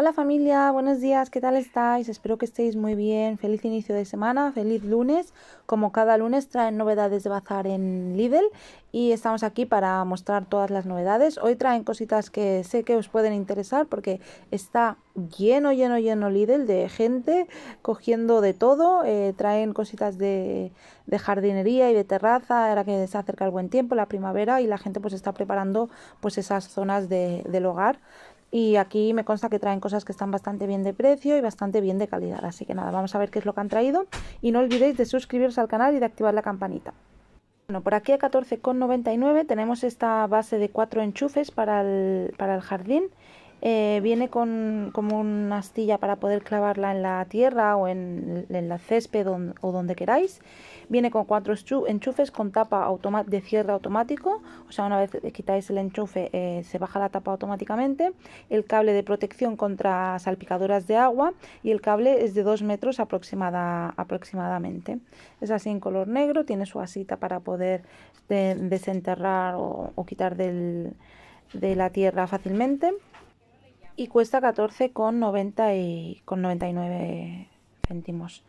Hola familia, buenos días, ¿qué tal estáis? Espero que estéis muy bien. Feliz inicio de semana, feliz lunes. Como cada lunes traen novedades de bazar en Lidl y estamos aquí para mostrar todas las novedades. Hoy traen cositas que sé que os pueden interesar porque está lleno, lleno, lleno Lidl de gente cogiendo de todo. Eh, traen cositas de, jardinería y de terraza, Era que se acerca el buen tiempo, la primavera y la gente pues está preparando pues esas zonas del hogar. Y aquí me consta que traen cosas que están bastante bien de precio y bastante bien de calidad. Así que nada, vamos a ver qué es lo que han traído. Y no olvidéis de suscribiros al canal y de activar la campanita. Bueno, por aquí a 14,99 tenemos esta base de cuatro enchufes para el, para el jardín eh, viene con como una astilla para poder clavarla en la tierra o en, la césped o donde queráis. Viene con cuatro enchufes con tapa de cierre automático, o sea, una vez quitáis el enchufe eh, se baja la tapa automáticamente. El cable de protección contra salpicaduras de agua y el cable es de 2 metros aproximada, aproximadamente. Es así en color negro, tiene su asita para poder desenterrar o, quitar de la tierra fácilmente y cuesta 14,99 céntimos.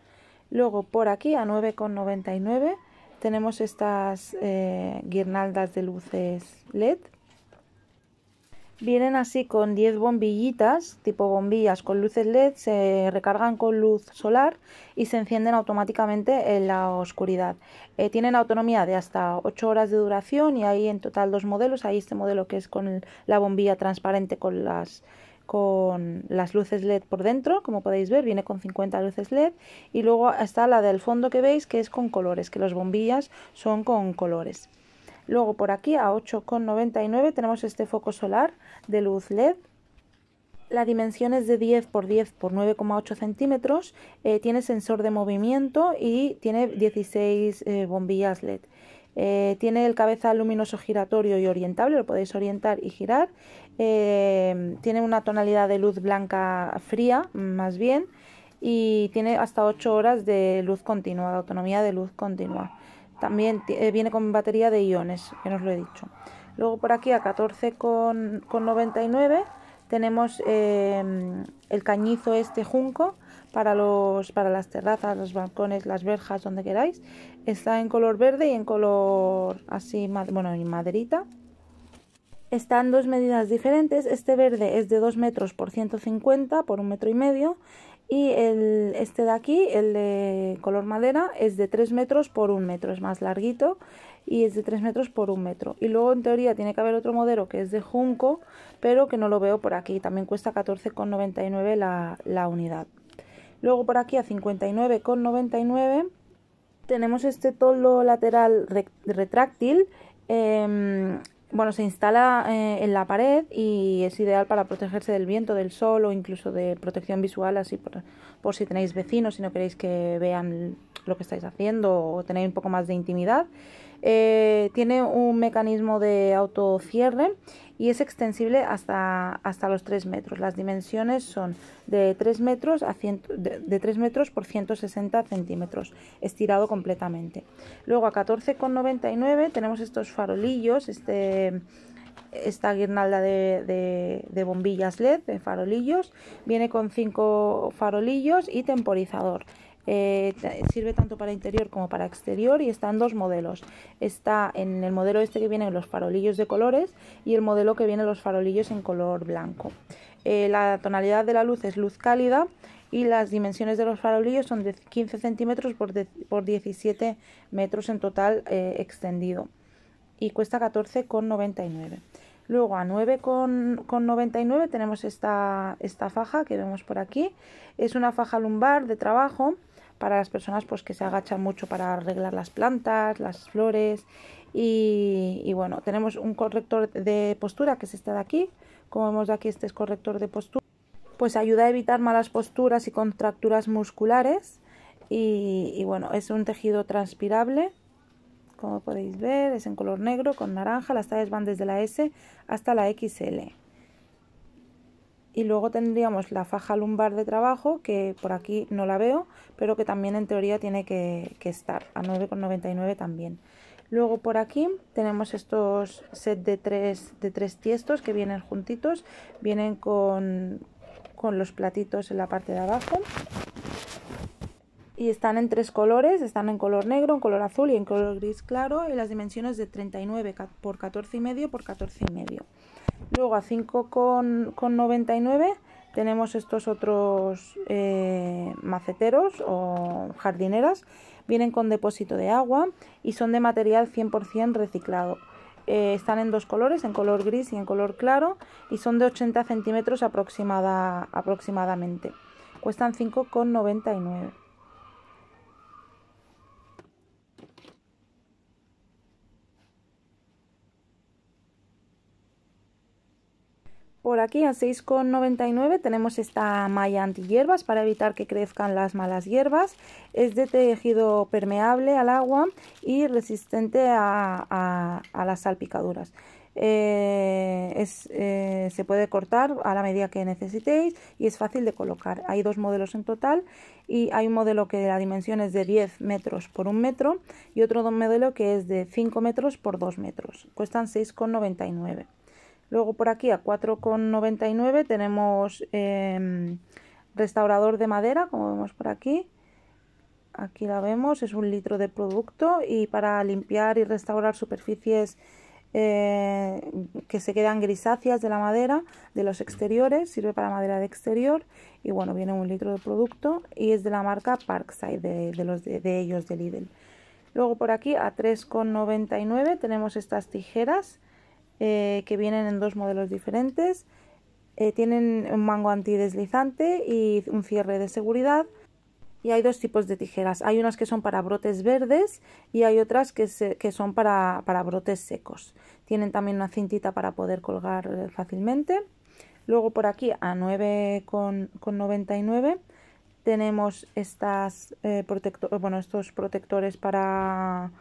Luego por aquí a 9,99 tenemos estas eh, guirnaldas de luces LED. Vienen así con 10 bombillitas, tipo bombillas con luces LED, se recargan con luz solar y se encienden automáticamente en la oscuridad. Eh, tienen autonomía de hasta 8 horas de duración y hay en total dos modelos. Hay este modelo que es con la bombilla transparente con las con las luces LED por dentro, como podéis ver, viene con 50 luces LED y luego está la del fondo que veis que es con colores, que las bombillas son con colores. Luego por aquí a 8,99 tenemos este foco solar de luz LED. La dimensión es de 10 x 10 x 9,8 centímetros, eh, tiene sensor de movimiento y tiene 16 eh, bombillas LED. Eh, tiene el cabeza luminoso giratorio y orientable, lo podéis orientar y girar. Eh, tiene una tonalidad de luz blanca fría, más bien, y tiene hasta 8 horas de luz continua, de autonomía de luz continua. También eh, viene con batería de iones, que os lo he dicho. Luego por aquí a 14,99 tenemos em, el cañizo este junco para, los, para las terrazas, los balcones, las verjas, donde queráis. Está en color verde y en color así, bueno, en maderita están dos medidas diferentes. Este verde es de 2 metros por 150 por un metro y medio. Y el, este de aquí, el de color madera, es de 3 metros por un metro. Es más larguito y es de 3 metros por un metro. Y luego en teoría tiene que haber otro modelo que es de junco, pero que no lo veo por aquí. También cuesta 14,99 la, la unidad. Luego por aquí a 59,99 tenemos este tolo lateral retráctil. Em, bueno, se instala eh, en la pared y es ideal para protegerse del viento, del sol o incluso de protección visual, así por, si tenéis vecinos, y no queréis que vean lo que estáis haciendo o tenéis un poco más de intimidad. Eh, tiene un mecanismo de autocierre y es extensible hasta, los 3 metros. Las dimensiones son de 3 metros, de, por 160 centímetros, estirado completamente. Luego a 14,99 tenemos estos farolillos, este, esta guirnalda de, de, bombillas LED, de farolillos. Viene con 5 farolillos y temporizador. Eh, sirve tanto para interior como para exterior y está en dos modelos. Está en el modelo este que vienen los farolillos de colores y el modelo que viene los farolillos en color blanco. Eh, la tonalidad de la luz es luz cálida y las dimensiones de los farolillos son de 15 centímetros por, 17 metros en total eh, extendido y cuesta 14,99. Luego a 9,99 tenemos esta, faja que vemos por aquí. Es una faja lumbar de trabajo para las personas pues, que se agachan mucho para arreglar las plantas, las flores. Y, bueno, tenemos un corrector de postura que es este de aquí. Como vemos de aquí, este es corrector de postura. Pues ayuda a evitar malas posturas y contracturas musculares. y, bueno, es un tejido transpirable como podéis ver, es en color negro con naranja. Las tallas van desde la S hasta la XL. Y luego tendríamos la faja lumbar de trabajo, que por aquí no la veo, pero que también en teoría tiene que, estar a 9,99 también. Luego por aquí tenemos estos set de tres, de tres tiestos que vienen juntitos. Vienen con, con los platitos en la parte de abajo y están en tres colores, están en color negro, en color azul y en color gris claro y las dimensiones de 39 por 14,5 y medio por y medio. Luego a 5,99 tenemos estos otros eh, maceteros o jardineras, vienen con depósito de agua y son de material 100% reciclado. Eh, están en dos colores, en color gris y en color claro, y son de 80 centímetros aproximada, aproximadamente. Cuestan 5,99. Por aquí a 6,99 tenemos esta malla hierbas para evitar que crezcan las malas hierbas. Es de tejido permeable al agua y resistente a, las salpicaduras. Eh, eh, se puede cortar a la medida que necesitéis y es fácil de colocar. Hay dos modelos en total y hay un modelo que la dimensión es de 10 metros por un metro y otro modelo que es de 5 metros por 2 metros. Cuestan 6,99. Luego por aquí a 4,99 tenemos em, restaurador de madera, como vemos por aquí. Aquí la vemos, es un litro de producto y para limpiar y restaurar superficies eh, que se quedan grisáceas de la madera, de los exteriores, sirve para madera de exterior y bueno, viene un litro de producto y es de la marca Parkside, de, los, de, de ellos, de Lidl. Luego por aquí a 3,99 tenemos estas tijeras eh, que vienen en dos modelos diferentes. Eh, tienen un mango antideslizante y un cierre de seguridad. Y hay dos tipos de tijeras. Hay unas que son para brotes verdes y hay otras que, son para, para brotes secos. Tienen también una cintita para poder colgar eh, fácilmente. Luego por aquí a 9,99 tenemos estas, bueno, estos protectores para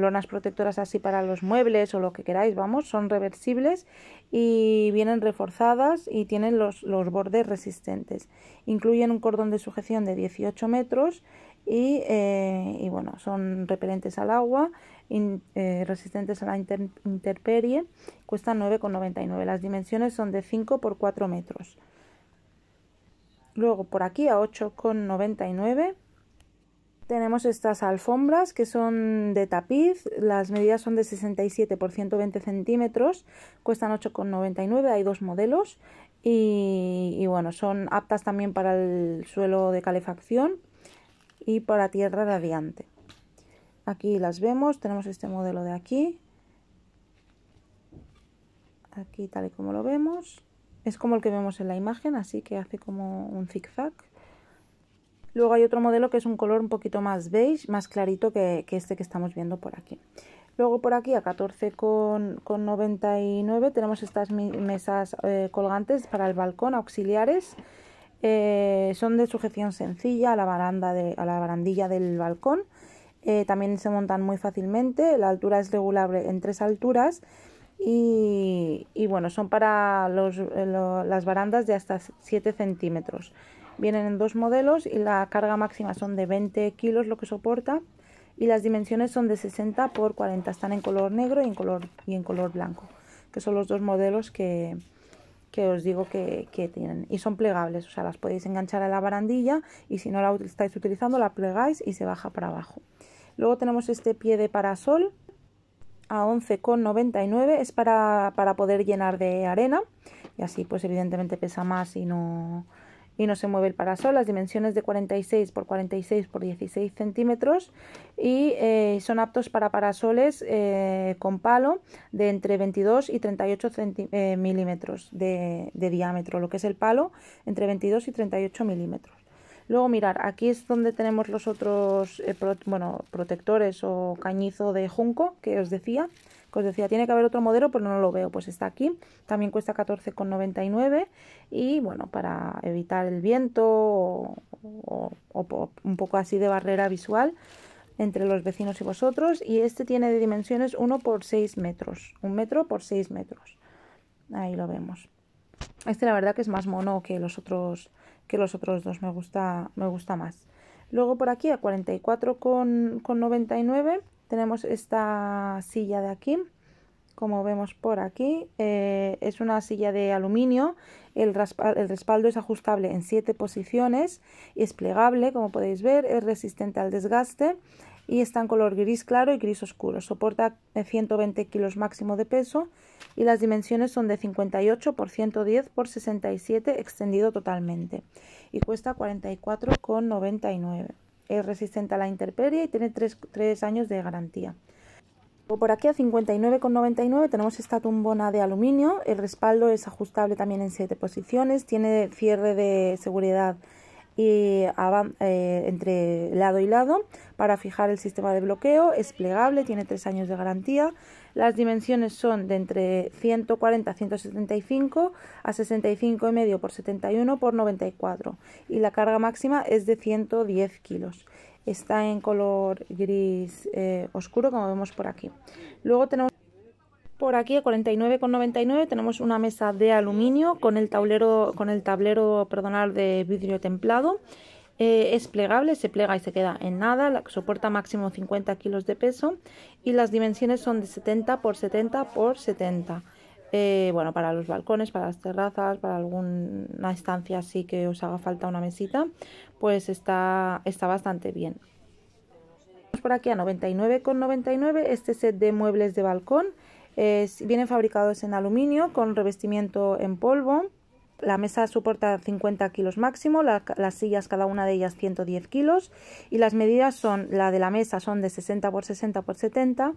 lonas protectoras así para los muebles o lo que queráis, vamos, son reversibles y vienen reforzadas y tienen los, bordes resistentes. Incluyen un cordón de sujeción de 18 metros y, eh, y bueno, son repelentes al agua, y eh, resistentes a la intemperie interperie, cuestan 9,99. Las dimensiones son de 5 por 4 metros. Luego por aquí a 8,99 tenemos estas alfombras que son de tapiz, las medidas son de 67 por 120 centímetros, cuestan 8,99, hay dos modelos y, bueno, son aptas también para el suelo de calefacción y para tierra radiante. Aquí las vemos, tenemos este modelo de aquí, aquí tal y como lo vemos, es como el que vemos en la imagen, así que hace como un zigzag. Luego hay otro modelo que es un color un poquito más beige, más clarito que, este que estamos viendo por aquí. Luego por aquí a 14,99 tenemos estas mesas eh, colgantes para el balcón auxiliares. Eh, son de sujeción sencilla a la, baranda a la barandilla del balcón. Eh, también se montan muy fácilmente. La altura es regulable en tres alturas. Y, bueno, son para las barandas de hasta 7 centímetros. Vienen en dos modelos y la carga máxima son de 20 kilos lo que soporta y las dimensiones son de 60 por 40. Están en color negro y en color, y en color blanco, que son los dos modelos que, que os digo que, que, tienen. Y son plegables, o sea, las podéis enganchar a la barandilla y si no la estáis utilizando la plegáis y se baja para abajo. Luego tenemos este pie de parasol a 11,99 es para, para poder llenar de arena y así pues evidentemente pesa más y no, y no se mueve el parasol. Las dimensiones de 46 por 46 por 16 centímetros y eh, son aptos para parasoles eh, con palo de entre 22 y 38 eh, milímetros de, diámetro, lo que es el palo entre 22 y 38 milímetros. Luego mirar, aquí es donde tenemos los otros bueno, protectores o cañizo de junco que os decía que os decía, tiene que haber otro modelo, pero no lo veo, pues está aquí, también cuesta 14,99 y bueno, para evitar el viento o, un poco así de barrera visual entre los vecinos y vosotros y este tiene de dimensiones 1 por 6 metros, 1 metro por 6 metros, ahí lo vemos. Este la verdad que es más mono que los otros que los otros dos, me gusta, me gusta más. Luego por aquí a 44,99 tenemos esta silla de aquí como vemos por aquí eh, es una silla de aluminio el, respaldo es ajustable en siete posiciones es plegable como podéis ver es resistente al desgaste y está en color gris claro y gris oscuro soporta 120 eh, kilos máximo de peso y las dimensiones son de 58 por 110 por 67 extendido totalmente y cuesta 44,99 es resistente a la intemperie y tiene 3, años de garantía. Por aquí a 59,99 tenemos esta tumbona de aluminio, el respaldo es ajustable también en 7 posiciones, tiene cierre de seguridad y eh, entre lado y lado para fijar el sistema de bloqueo, es plegable, tiene 3 años de garantía, las dimensiones son de entre 140 a 175 a 65 y medio por 71 por 94 y la carga máxima es de 110 kilos. Está en color gris eh, oscuro como vemos por aquí. Luego tenemos por aquí a 49,99 tenemos una mesa de aluminio con el tablero con el tablero perdonar de vidrio templado eh, es plegable, se plega y se queda en nada, soporta máximo 50 kilos de peso y las dimensiones son de 70 x 70 x 70. bueno, para los balcones, para las terrazas, para alguna estancia así que os haga falta una mesita, pues está, está bastante bien. Por aquí a 99,99 este set de muebles de balcón. Eh, vienen fabricados en aluminio con revestimiento en polvo la mesa soporta 50 kilos máximo, las sillas cada una de ellas 110 kilos y las medidas son, la de la mesa son de 60 x 60 x 70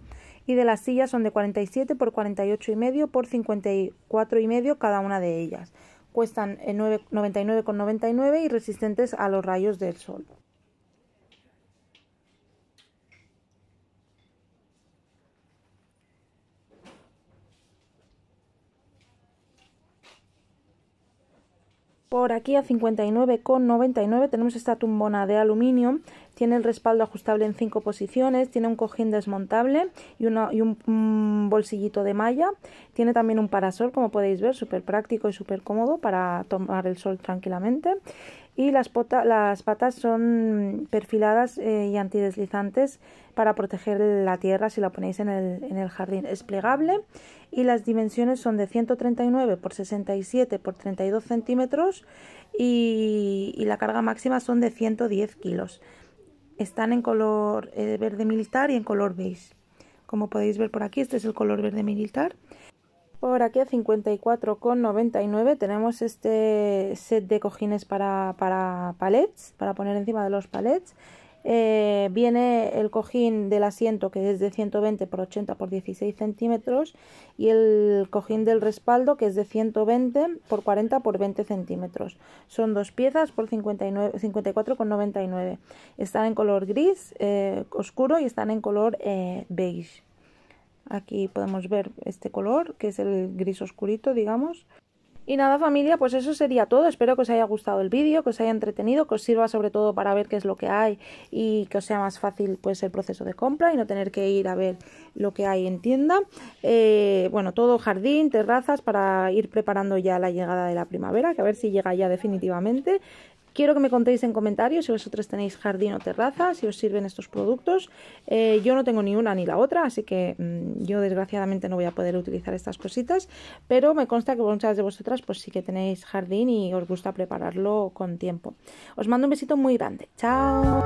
y de las sillas son de 47 x 48 y medio por 54 y medio cada una de ellas. Cuestan 99,99 eh, y resistentes a los rayos del sol. Por aquí a 59,99 tenemos esta tumbona de aluminio tiene el respaldo ajustable en cinco posiciones, tiene un cojín desmontable y, un, bolsillito de malla, tiene también un parasol como podéis ver, súper práctico y súper cómodo para tomar el sol tranquilamente y las, patas son perfiladas eh, y antideslizantes para proteger la tierra si la ponéis en el, jardín. Es plegable y las dimensiones son de 139 x 67 x 32 centímetros y la carga máxima son de 110 kilos están en color eh, verde militar y en color beige. Como podéis ver por aquí, este es el color verde militar. Por aquí a 54,99 tenemos este set de cojines para, para palets, para poner encima de los palets. Eh, viene el cojín del asiento que es de 120 por 80 por 16 centímetros y el cojín del respaldo que es de 120 por 40 por 20 centímetros. Son dos piezas por 54,99. Están en color gris eh, oscuro y están en color eh, beige. Aquí podemos ver este color que es el gris oscurito, digamos. Y nada familia, pues eso sería todo. Espero que os haya gustado el vídeo, que os haya entretenido, que os sirva sobre todo para ver qué es lo que hay y que os sea más fácil pues el proceso de compra y no tener que ir a ver lo que hay en tienda. Eh, bueno, todo jardín, terrazas para ir preparando ya la llegada de la primavera, que a ver si llega ya definitivamente. Quiero que me contéis en comentarios si vosotros tenéis jardín o terraza, si os sirven estos productos. Eh, yo no tengo ni una ni la otra, así que mm, yo desgraciadamente no voy a poder utilizar estas cositas, pero me consta que muchas de vosotras pues sí que tenéis jardín y os gusta prepararlo con tiempo. Os mando un besito muy grande. Chao.